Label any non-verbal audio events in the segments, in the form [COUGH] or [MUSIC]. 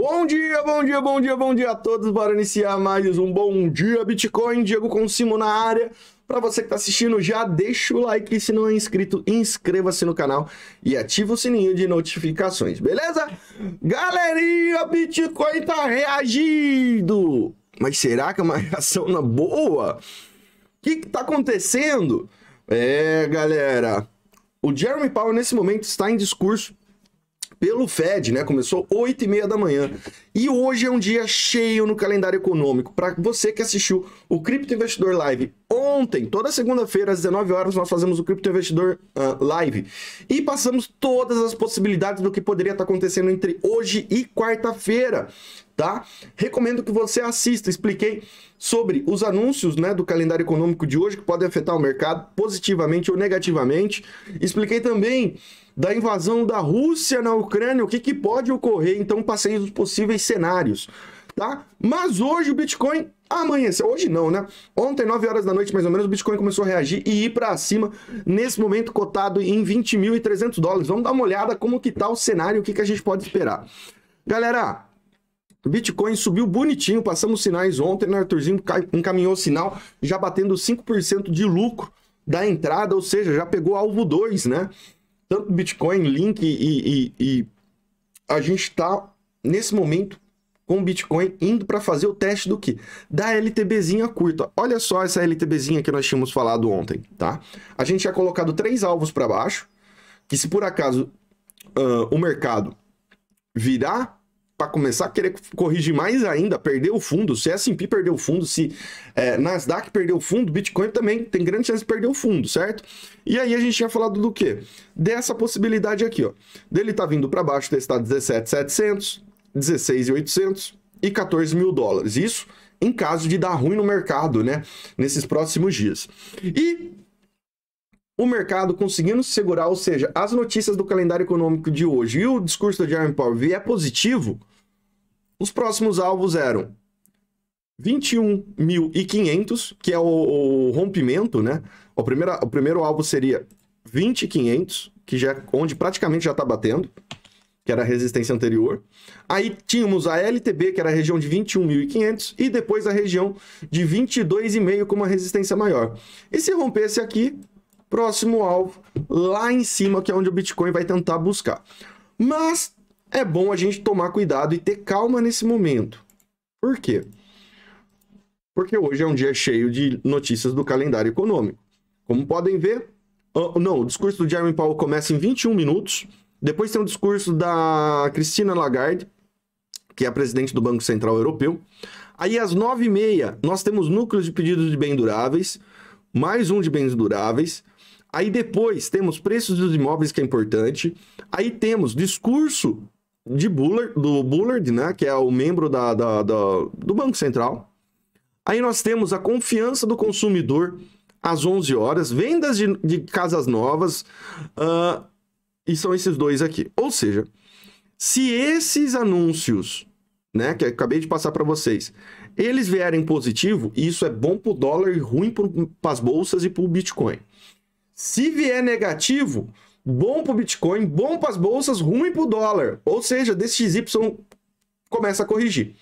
Bom dia, bom dia, bom dia, bom dia a todos. Bora iniciar mais um Bom Dia Bitcoin. Diego Consimo na área. Para você que está assistindo, já deixa o like. se não é inscrito, inscreva-se no canal e ativa o sininho de notificações, beleza? Galerinha, Bitcoin tá reagindo. Mas será que é uma [LAUGHS] reação na boa? O que, que tá acontecendo? É, galera. O Jeremy Powell, nesse momento, está em discurso pelo Fed, né? Começou 8 e meia da manhã. E hoje é um dia cheio no calendário econômico. Para você que assistiu o Cripto Investidor Live ontem, toda segunda-feira às 19 horas nós fazemos o Cripto Investidor uh, Live e passamos todas as possibilidades do que poderia estar acontecendo entre hoje e quarta-feira, tá? Recomendo que você assista. Expliquei sobre os anúncios, né, do calendário econômico de hoje que podem afetar o mercado positivamente ou negativamente. Expliquei também da invasão da Rússia na Ucrânia, o que, que pode ocorrer, então passei os possíveis cenários, tá? Mas hoje o Bitcoin amanheceu. Hoje não, né? Ontem, 9 horas da noite, mais ou menos, o Bitcoin começou a reagir e ir para cima. Nesse momento, cotado em 20.300 dólares. Vamos dar uma olhada como que tá o cenário, o que, que a gente pode esperar. Galera, Bitcoin subiu bonitinho, passamos sinais ontem, né, Arthurzinho encaminhou o sinal, já batendo 5% de lucro da entrada, ou seja, já pegou alvo 2, né? Tanto Bitcoin, Link e, e, e a gente tá nesse momento, com o Bitcoin indo para fazer o teste do que? Da LTBzinha curta. Olha só essa LTBzinha que nós tínhamos falado ontem, tá? A gente tinha colocado três alvos para baixo, que se por acaso uh, o mercado virar para começar a querer corrigir mais ainda, perder o fundo, se S&P perdeu o fundo, se é, Nasdaq perdeu o fundo, Bitcoin também tem grande chance de perder o fundo, certo? E aí a gente tinha falado do quê? Dessa possibilidade aqui, ó. Dele tá vindo para baixo tá testar 17.700, 16,800 e 14 mil dólares. Isso em caso de dar ruim no mercado, né? Nesses próximos dias. E o mercado conseguindo se segurar, ou seja, as notícias do calendário econômico de hoje e o discurso da Jeremy Powell vier é positivo, os próximos alvos eram 21.500, que é o, o, rompimento, né? O primeiro, o primeiro alvo seria 20.500, que já é onde praticamente já está batendo que era a resistência anterior. Aí tínhamos a LTB, que era a região de 21.500, e depois a região de 22,5 como a resistência maior. E se rompesse aqui, próximo alvo, lá em cima, que é onde o Bitcoin vai tentar buscar. Mas é bom a gente tomar cuidado e ter calma nesse momento. Por quê? Porque hoje é um dia cheio de notícias do calendário econômico. Como podem ver, ah, não, o discurso do Jeremy Powell começa em 21 minutos, depois tem um discurso da Cristina Lagarde, que é a presidente do Banco Central Europeu. Aí, às nove e meia, nós temos núcleos de pedidos de bens duráveis, mais um de bens duráveis. Aí depois temos preços dos imóveis, que é importante. Aí temos discurso de Bullard, do Bullard, né, que é o membro da, da, da, do Banco Central. Aí nós temos a confiança do consumidor às 11 horas, vendas de, de casas novas, uh, e são esses dois aqui. Ou seja, se esses anúncios, né, que acabei de passar para vocês, eles vierem positivo, isso é bom para o dólar e ruim para as bolsas e para o Bitcoin. Se vier negativo, bom para o Bitcoin, bom para as bolsas, ruim para o dólar. Ou seja, desse XY começa a corrigir.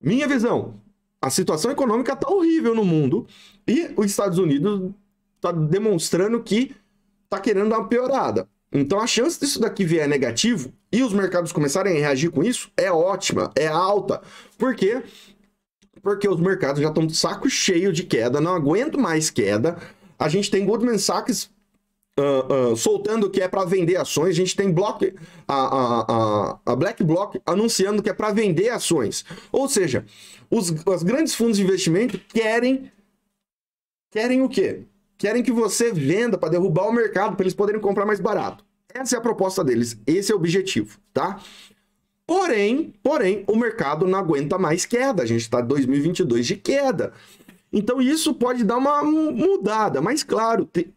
Minha visão, a situação econômica está horrível no mundo e os Estados Unidos está demonstrando que está querendo dar uma piorada. Então a chance disso daqui vier negativo e os mercados começarem a reagir com isso é ótima, é alta. Por quê? Porque os mercados já estão de saco cheio de queda, não aguento mais queda. A gente tem Goldman Sachs uh, uh, soltando que é para vender ações, a gente tem Block, a, a, a, Black Block anunciando que é para vender ações. Ou seja, os, os grandes fundos de investimento querem querem o quê? Querem que você venda para derrubar o mercado, para eles poderem comprar mais barato. Essa é a proposta deles, esse é o objetivo, tá? Porém, porém, o mercado não aguenta mais queda. A gente está em 2022 de queda. Então isso pode dar uma mudada, mas claro, te...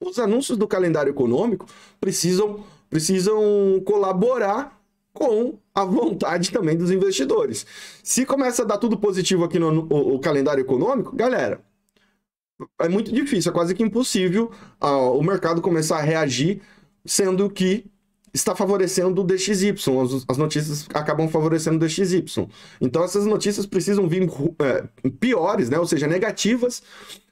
os anúncios do calendário econômico precisam precisam colaborar com a vontade também dos investidores. Se começa a dar tudo positivo aqui no, o calendário econômico, galera, é muito difícil, é quase que impossível uh, o mercado começar a reagir, sendo que está favorecendo o DXY, as, as notícias acabam favorecendo o DXY. Então essas notícias precisam vir é, piores, né? ou seja, negativas,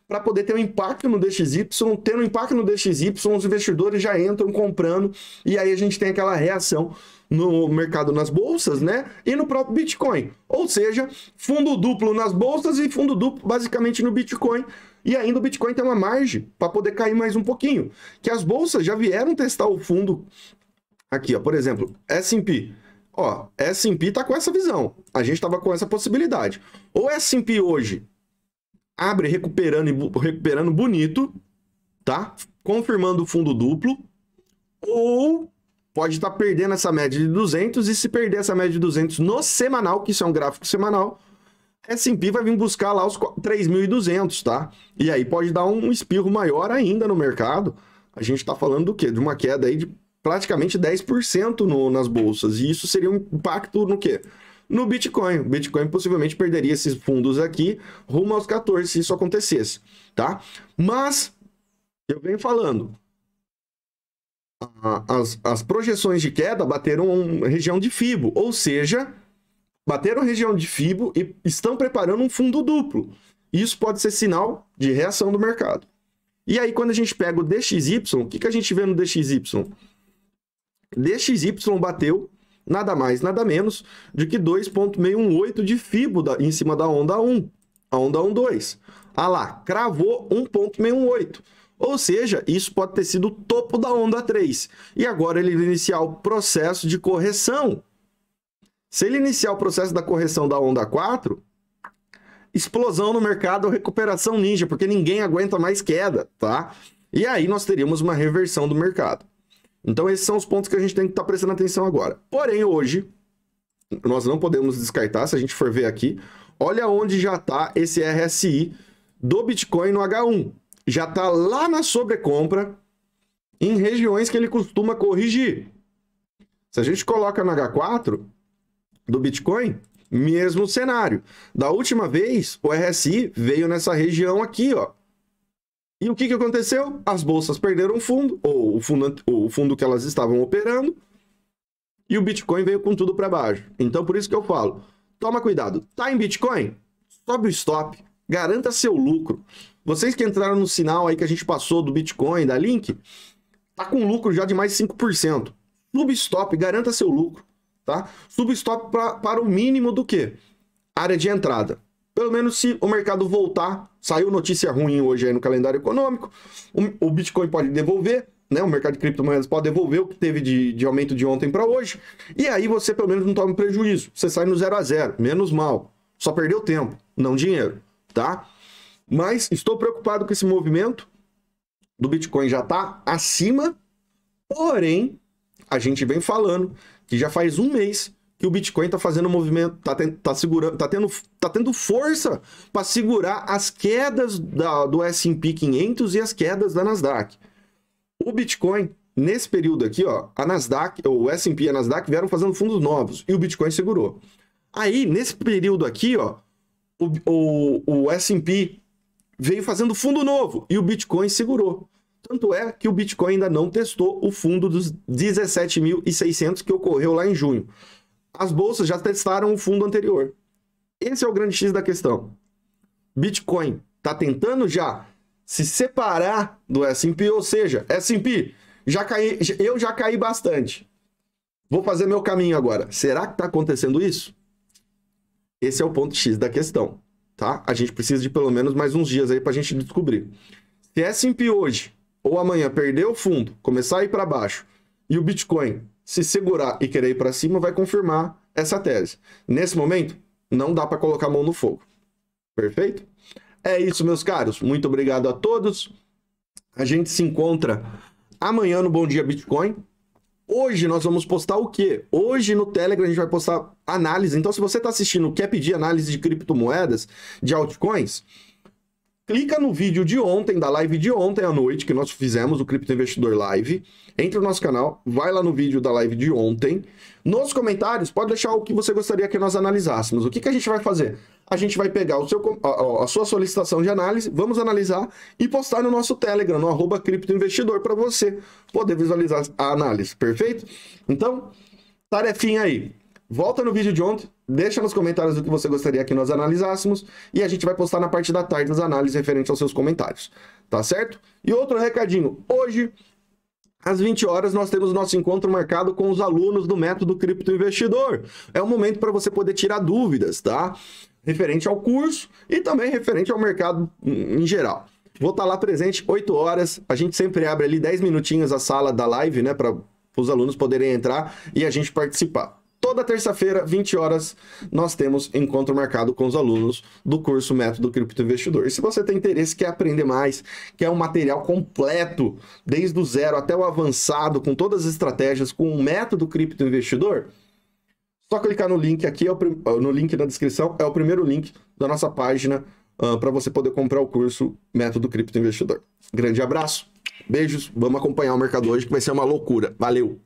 para poder ter um impacto no DXY, tendo um impacto no DXY, os investidores já entram comprando, e aí a gente tem aquela reação no mercado nas bolsas, né? E no próprio Bitcoin. Ou seja, fundo duplo nas bolsas e fundo duplo basicamente no Bitcoin, e ainda o Bitcoin tem uma margem para poder cair mais um pouquinho. Que as bolsas já vieram testar o fundo aqui, ó, por exemplo, S&P. Ó, S&P tá com essa visão. A gente estava com essa possibilidade. Ou S&P hoje abre recuperando recuperando bonito, tá? Confirmando o fundo duplo, ou pode estar tá perdendo essa média de 200 e se perder essa média de 200 no semanal, que isso é um gráfico semanal, S&P vai vir buscar lá os 3.200, tá? E aí pode dar um espirro maior ainda no mercado. A gente está falando do quê? De uma queda aí de praticamente 10% no, nas bolsas. E isso seria um impacto no quê? No Bitcoin. O Bitcoin possivelmente perderia esses fundos aqui rumo aos 14 se isso acontecesse, tá? Mas, eu venho falando, as, as projeções de queda bateram região de FIBO, ou seja bateram a região de FIBO e estão preparando um fundo duplo. Isso pode ser sinal de reação do mercado. E aí, quando a gente pega o DXY, o que, que a gente vê no DXY? DXY bateu nada mais, nada menos do que 2.618 de FIBO da, em cima da onda 1, a onda 2. Ah lá, cravou 1.618. Ou seja, isso pode ter sido o topo da onda 3. E agora ele vai iniciar o processo de correção. Se ele iniciar o processo da correção da onda 4, explosão no mercado, recuperação ninja, porque ninguém aguenta mais queda, tá? E aí nós teríamos uma reversão do mercado. Então esses são os pontos que a gente tem que estar tá prestando atenção agora. Porém, hoje, nós não podemos descartar, se a gente for ver aqui, olha onde já está esse RSI do Bitcoin no H1. Já está lá na sobrecompra, em regiões que ele costuma corrigir. Se a gente coloca no H4, do Bitcoin, mesmo cenário. Da última vez, o RSI veio nessa região aqui, ó. E o que, que aconteceu? As bolsas perderam fundo, ou o fundo, ou o fundo que elas estavam operando, e o Bitcoin veio com tudo para baixo. Então, por isso que eu falo, toma cuidado. Tá em Bitcoin? Sobe o stop, garanta seu lucro. Vocês que entraram no sinal aí que a gente passou do Bitcoin, da Link, tá com lucro já de mais 5%. Sub stop, garanta seu lucro tá? Substop pra, para o mínimo do que? Área de entrada. Pelo menos se o mercado voltar, saiu notícia ruim hoje aí no calendário econômico, o, o Bitcoin pode devolver, né? O mercado de criptomoedas pode devolver o que teve de, de aumento de ontem para hoje, e aí você pelo menos não toma prejuízo. Você sai no zero a zero, menos mal. Só perdeu tempo, não dinheiro, tá? Mas estou preocupado com esse movimento do Bitcoin já tá acima, porém a gente vem falando que já faz um mês que o Bitcoin está fazendo movimento, está tendo, tá, tá segurando, tá tendo, tá tendo força para segurar as quedas da, do S&P 500 e as quedas da Nasdaq. O Bitcoin nesse período aqui, ó, a Nasdaq, o S&P e a Nasdaq vieram fazendo fundos novos e o Bitcoin segurou. Aí nesse período aqui, ó, o, o, o S&P veio fazendo fundo novo e o Bitcoin segurou. Tanto é que o Bitcoin ainda não testou o fundo dos 17.600 que ocorreu lá em junho. As bolsas já testaram o fundo anterior. Esse é o grande X da questão. Bitcoin está tentando já se separar do S&P, ou seja, S&P, já eu já caí bastante. Vou fazer meu caminho agora. Será que está acontecendo isso? Esse é o ponto X da questão, tá? A gente precisa de pelo menos mais uns dias aí para a gente descobrir. Se S&P hoje ou amanhã perder o fundo, começar a ir para baixo, e o Bitcoin se segurar e querer ir para cima, vai confirmar essa tese. Nesse momento, não dá para colocar a mão no fogo. Perfeito? É isso, meus caros. Muito obrigado a todos. A gente se encontra amanhã no Bom Dia Bitcoin. Hoje nós vamos postar o quê? Hoje no Telegram a gente vai postar análise. Então, se você está assistindo, quer pedir análise de criptomoedas, de altcoins, clica no vídeo de ontem, da live de ontem à noite, que nós fizemos o Cripto Investidor Live. Entra no nosso canal, vai lá no vídeo da live de ontem. Nos comentários, pode deixar o que você gostaria que nós analisássemos. O que, que a gente vai fazer? A gente vai pegar o seu, a, a sua solicitação de análise, vamos analisar e postar no nosso Telegram, no arroba criptoinvestidor, para você poder visualizar a análise, perfeito? Então, tarefinha aí. Volta no vídeo de ontem, deixa nos comentários o que você gostaria que nós analisássemos e a gente vai postar na parte da tarde as análises referentes aos seus comentários, tá certo? E outro recadinho, hoje às 20 horas nós temos nosso encontro marcado com os alunos do Método Cripto Investidor. É um momento para você poder tirar dúvidas, tá? Referente ao curso e também referente ao mercado em geral. Vou estar tá lá presente 8 horas. A gente sempre abre ali 10 minutinhos a sala da live, né, para os alunos poderem entrar e a gente participar. Toda terça-feira, 20 horas, nós temos encontro marcado com os alunos do curso Método Cripto Investidor. E se você tem interesse, quer aprender mais, quer um material completo, desde o zero até o avançado, com todas as estratégias, com o método Cripto Investidor, só clicar no link aqui, é no link na descrição, é o primeiro link da nossa página uh, ah, para você poder comprar o curso Método Cripto Investidor. Grande abraço, beijos, vamos acompanhar o mercado hoje que vai ser uma loucura. Valeu!